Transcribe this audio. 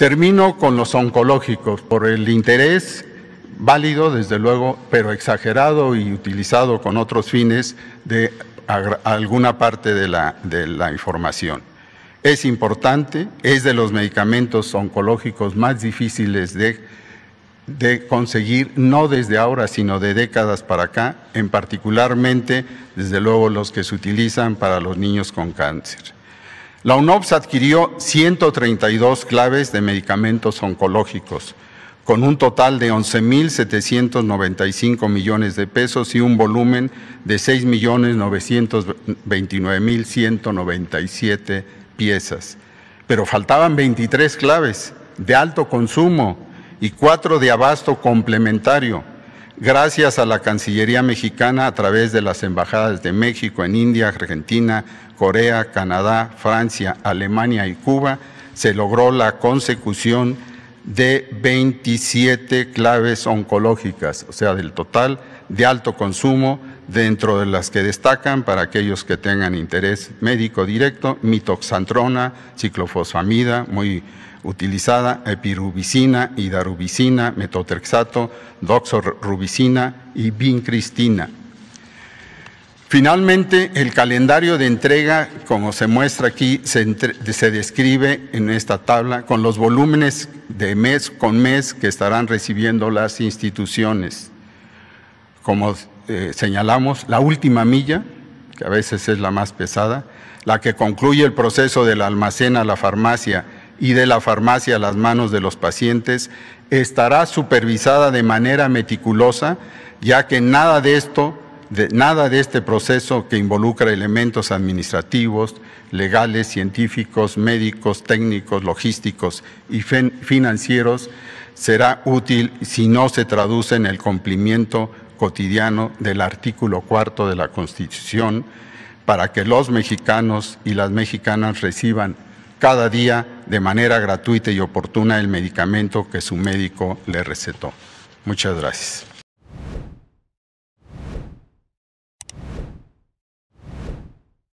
Termino con los oncológicos, por el interés válido, desde luego, pero exagerado y utilizado con otros fines de alguna parte de la, información. Es importante, es de los medicamentos oncológicos más difíciles de, de conseguir, no desde ahora, sino de décadas para acá, en particularmente, desde luego, los que se utilizan para los niños con cáncer. La UNOPS adquirió 132 claves de medicamentos oncológicos, con un total de 11.795 millones de pesos y un volumen de 6.929.197 piezas. Pero faltaban 23 claves de alto consumo y cuatro de abasto complementario gracias a la Cancillería mexicana a través de las embajadas de México en India, Argentina, Corea, Canadá, Francia, Alemania y Cuba, se logró la consecución de 27 claves oncológicas, o sea, del total de alto consumo, dentro de las que destacan para aquellos que tengan interés médico directo, mitoxantrona, ciclofosfamida, muy utilizada, epirubicina, idarubicina, metotrexato, doxorubicina y vincristina. Finalmente, el calendario de entrega, como se muestra aquí, se, describe en esta tabla con los volúmenes de mes con mes que estarán recibiendo las instituciones. Como eh, señalamos, la última milla, que a veces es la más pesada, la que concluye el proceso del almacén a la farmacia y de la farmacia a las manos de los pacientes, estará supervisada de manera meticulosa, ya que nada de esto nada de este proceso que involucra elementos administrativos, legales, científicos, médicos, técnicos, logísticos y financieros será útil si no se traduce en el cumplimiento cotidiano del artículo cuarto de la Constitución para que los mexicanos y las mexicanas reciban cada día de manera gratuita y oportuna el medicamento que su médico le recetó. Muchas gracias.